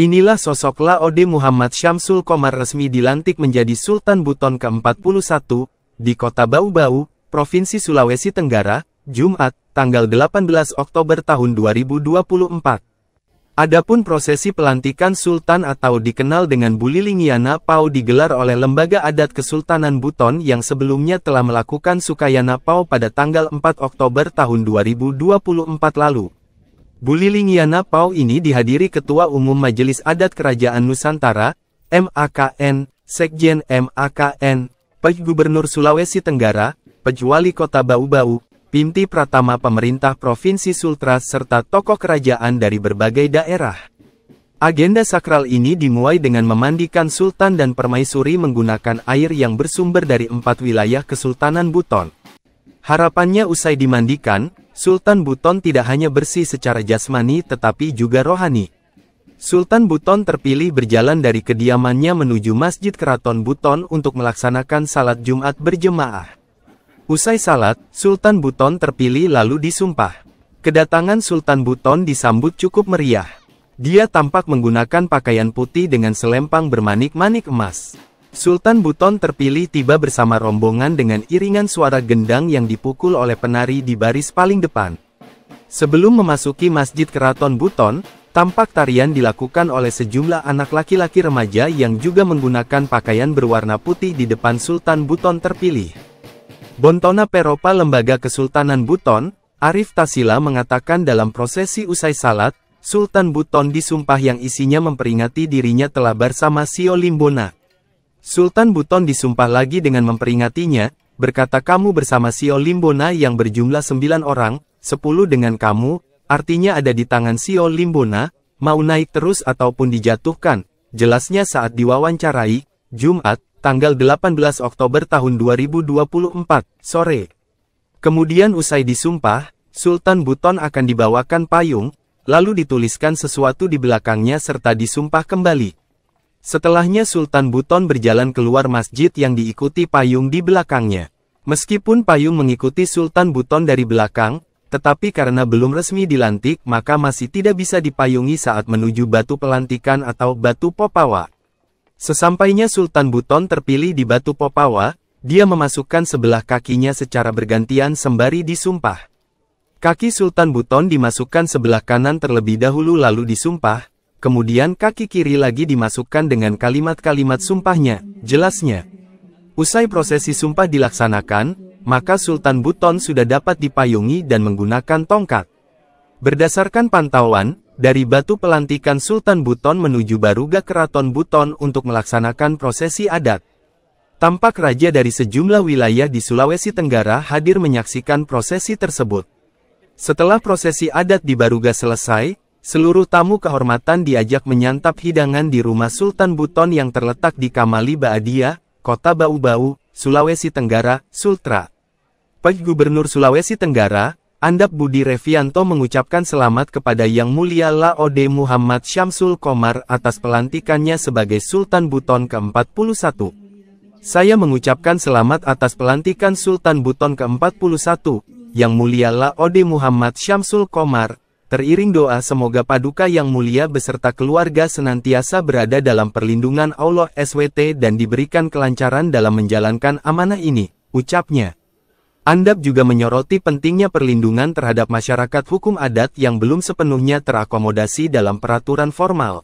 Inilah sosok Laode Muhammad Syamsul Komar resmi dilantik menjadi Sultan Buton ke-41, di kota Bau-Bau, Provinsi Sulawesi Tenggara, Jumat, tanggal 18 Oktober tahun 2024. Adapun prosesi pelantikan Sultan atau dikenal dengan Bulilingiana Pau digelar oleh Lembaga Adat Kesultanan Buton yang sebelumnya telah melakukan Sukayana Pau pada tanggal 4 Oktober tahun 2024 lalu. Bulilingiana Pau ini dihadiri Ketua Umum Majelis Adat Kerajaan Nusantara, MAKN, Sekjen MAKN, Pej Gubernur Sulawesi Tenggara, Wali Kota Bau-Bau, Pimti Pratama Pemerintah Provinsi Sultra serta tokoh kerajaan dari berbagai daerah. Agenda sakral ini dimulai dengan memandikan Sultan dan Permaisuri menggunakan air yang bersumber dari empat wilayah Kesultanan Buton. Harapannya usai dimandikan, Sultan Buton tidak hanya bersih secara jasmani tetapi juga rohani. Sultan Buton terpilih berjalan dari kediamannya menuju Masjid Keraton Buton untuk melaksanakan salat Jumat berjemaah. Usai salat, Sultan Buton terpilih lalu disumpah. Kedatangan Sultan Buton disambut cukup meriah. Dia tampak menggunakan pakaian putih dengan selempang bermanik-manik emas. Sultan Buton terpilih tiba bersama rombongan dengan iringan suara gendang yang dipukul oleh penari di baris paling depan. Sebelum memasuki Masjid Keraton Buton, tampak tarian dilakukan oleh sejumlah anak laki-laki remaja yang juga menggunakan pakaian berwarna putih di depan Sultan Buton terpilih. Bontona Peropa Lembaga Kesultanan Buton, Arif Tasila mengatakan dalam prosesi usai salat, Sultan Buton disumpah yang isinya memperingati dirinya telah bersama Sio Limbona. Sultan Buton disumpah lagi dengan memperingatinya, berkata kamu bersama Sio Limbona yang berjumlah sembilan orang, sepuluh dengan kamu, artinya ada di tangan Sio Limbona, mau naik terus ataupun dijatuhkan, jelasnya saat diwawancarai, Jumat, tanggal 18 Oktober tahun 2024, sore. Kemudian usai disumpah, Sultan Buton akan dibawakan payung, lalu dituliskan sesuatu di belakangnya serta disumpah kembali. Setelahnya Sultan Buton berjalan keluar masjid yang diikuti payung di belakangnya. Meskipun payung mengikuti Sultan Buton dari belakang, tetapi karena belum resmi dilantik maka masih tidak bisa dipayungi saat menuju batu pelantikan atau batu popawa. Sesampainya Sultan Buton terpilih di batu popawa, dia memasukkan sebelah kakinya secara bergantian sembari disumpah. Kaki Sultan Buton dimasukkan sebelah kanan terlebih dahulu lalu disumpah, Kemudian kaki kiri lagi dimasukkan dengan kalimat-kalimat sumpahnya, jelasnya. Usai prosesi sumpah dilaksanakan, maka Sultan Buton sudah dapat dipayungi dan menggunakan tongkat. Berdasarkan pantauan, dari batu pelantikan Sultan Buton menuju Baruga Keraton Buton untuk melaksanakan prosesi adat. Tampak raja dari sejumlah wilayah di Sulawesi Tenggara hadir menyaksikan prosesi tersebut. Setelah prosesi adat di Baruga selesai, Seluruh tamu kehormatan diajak menyantap hidangan di rumah Sultan Buton yang terletak di Kamali Baadia, Kota Bau-Bau, Sulawesi Tenggara, Sultra. Pak Gubernur Sulawesi Tenggara, Andap Budi Revianto mengucapkan selamat kepada Yang Mulia Laode Muhammad Syamsul Komar atas pelantikannya sebagai Sultan Buton ke-41. Saya mengucapkan selamat atas pelantikan Sultan Buton ke-41, Yang Mulia Laode Muhammad Syamsul Komar, Teriring doa semoga paduka yang mulia beserta keluarga senantiasa berada dalam perlindungan Allah SWT dan diberikan kelancaran dalam menjalankan amanah ini, ucapnya. Andap juga menyoroti pentingnya perlindungan terhadap masyarakat hukum adat yang belum sepenuhnya terakomodasi dalam peraturan formal.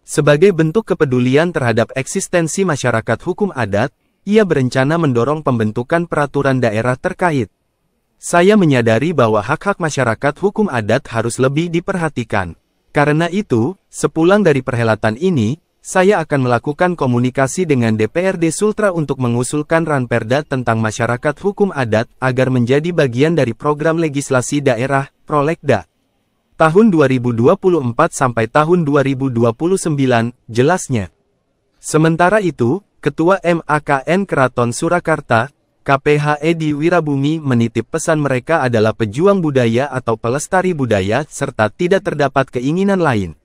Sebagai bentuk kepedulian terhadap eksistensi masyarakat hukum adat, ia berencana mendorong pembentukan peraturan daerah terkait. Saya menyadari bahwa hak-hak masyarakat hukum adat harus lebih diperhatikan. Karena itu, sepulang dari perhelatan ini, saya akan melakukan komunikasi dengan DPRD Sultra untuk mengusulkan ranperda tentang masyarakat hukum adat agar menjadi bagian dari program legislasi daerah, Prolegda. Tahun 2024 sampai tahun 2029, jelasnya. Sementara itu, Ketua MAKN Keraton Surakarta, KPH Edi Wirabumi menitip pesan mereka adalah pejuang budaya atau pelestari budaya, serta tidak terdapat keinginan lain.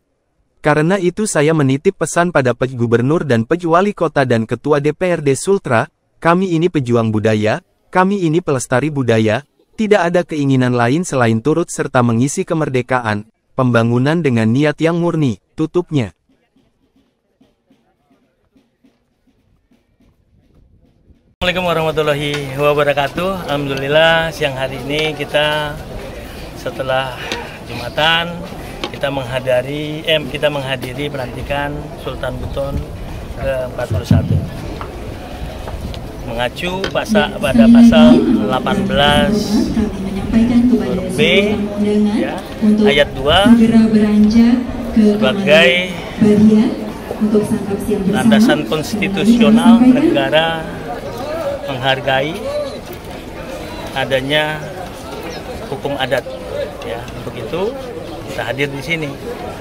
Karena itu saya menitip pesan pada Pej Gubernur dan Pej Wali Kota dan Ketua DPRD Sultra, kami ini pejuang budaya, kami ini pelestari budaya, tidak ada keinginan lain selain turut serta mengisi kemerdekaan, pembangunan dengan niat yang murni, tutupnya. Assalamualaikum warahmatullahi wabarakatuh Alhamdulillah siang hari ini kita setelah Jumatan kita menghadiri eh, kita menghadiri pelantikan Sultan Buton ke-41 mengacu pasal pada pasal 18 B ya, ayat 2 sebagai landasan konstitusional negara menghargai adanya hukum adat ya untuk itu kita hadir di sini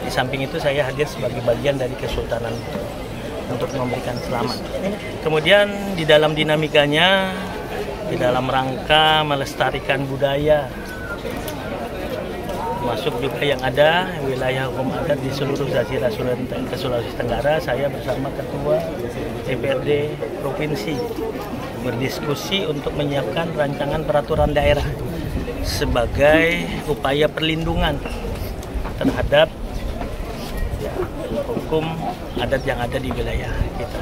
di samping itu saya hadir sebagai bagian dari kesultanan untuk memberikan selamat kemudian di dalam dinamikanya di dalam rangka melestarikan budaya masuk juga yang ada wilayah hukum adat di seluruh Jazirah Sulawesi Tenggara saya bersama Ketua DPRD Provinsi berdiskusi untuk menyiapkan rancangan peraturan daerah sebagai upaya perlindungan terhadap ya, hukum adat yang ada di wilayah kita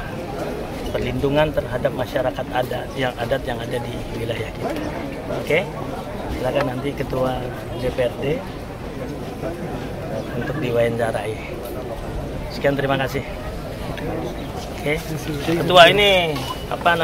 perlindungan terhadap masyarakat adat yang adat yang ada di wilayah kita oke silakan nanti ketua DPRD untuk diwawancarai sekian terima kasih oke ketua ini apa